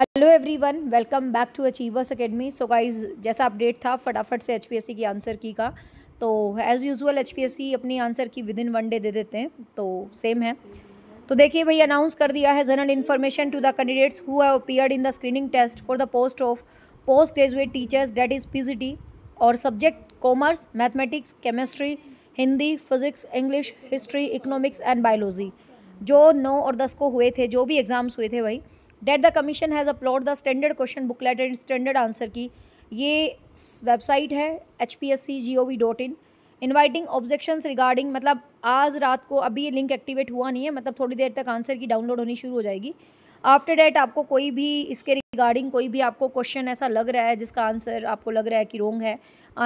hello everyone welcome back to achievers academy so guys जैसा update था फटाफट से एचपीएससी की आंसर की का तो एज़ यूजुअल एचपीएससी अपनी answer key within one day दे देते हैं तो सेम है तो देखिए भाई अनाउंस कर दिया है general information to the candidates who have appeared in the screening test for the post of post graduate teachers date is P और subject commerce mathematics chemistry Hindi physics English history economics and biology जो नौ और दस को हुए थे जो भी एग्ज़ाम्स हुए थे भाई date the commission has upload the standard question booklet and standard answer key ये वेबसाइट है H P S C G O V dot in inviting objection regarding मतलब आज रात को अभी ये लिंक एक्टिवेट हुआ नहीं है मतलब थोड़ी देर तक आंसर की डाउनलोड होनी शुरू हो जाएगी आफ्टर डेट आपको कोई भी इसके रिगार्डिंग कोई भी आपको क्वेश्चन ऐसा लग रहा है जिसका आंसर आपको लग रहा है कि रोंग है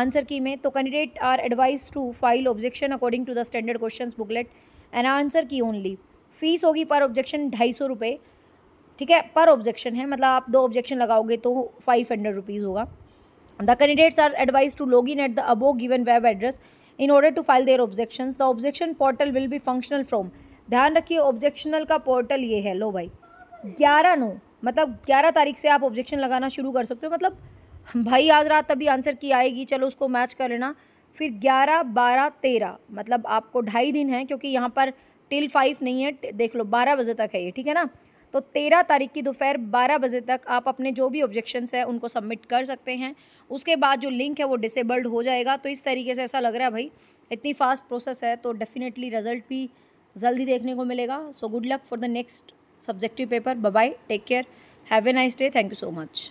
आंसर की में तो candidate are advise to file objection according to the standard question booklet and answer key only fees होगी पर ऑब्जेक्शन ढाई सौ रुपये ठीक है पर ऑब्जेक्शन है मतलब आप दो ऑब्जेक्शन लगाओगे तो फाइव हंड्रेड रुपीज़ होगा the candidates are advise to log in at the above given web address in order to file their objection the objection portal will be functional from ध्यान रखिए objectional का portal ये है लो भाई ग्यारह no मतलब ग्यारह तारीख से आप ऑब्जेक्शन लगाना शुरू कर सकते हो मतलब भाई आज रात तभी आंसर की आएगी चलो उसको मैच कर लेना फिर ग्यारह बारह तेरह मतलब आपको ढाई दिन है क्योंकि यहाँ पर टिल फाइव नहीं है देख लो बारह बजे तक है ये ठीक है ना तो तेरह तारीख की दोपहर बारह बजे तक आप अपने जो भी ऑब्जेक्शंस हैं उनको सबमिट कर सकते हैं उसके बाद जो लिंक है वो डिसेबल्ड हो जाएगा तो इस तरीके से ऐसा लग रहा है भाई इतनी फास्ट प्रोसेस है तो डेफिनेटली रिजल्ट भी जल्दी देखने को मिलेगा so good luck for the next subjective paper bye take care have a nice day thank you so much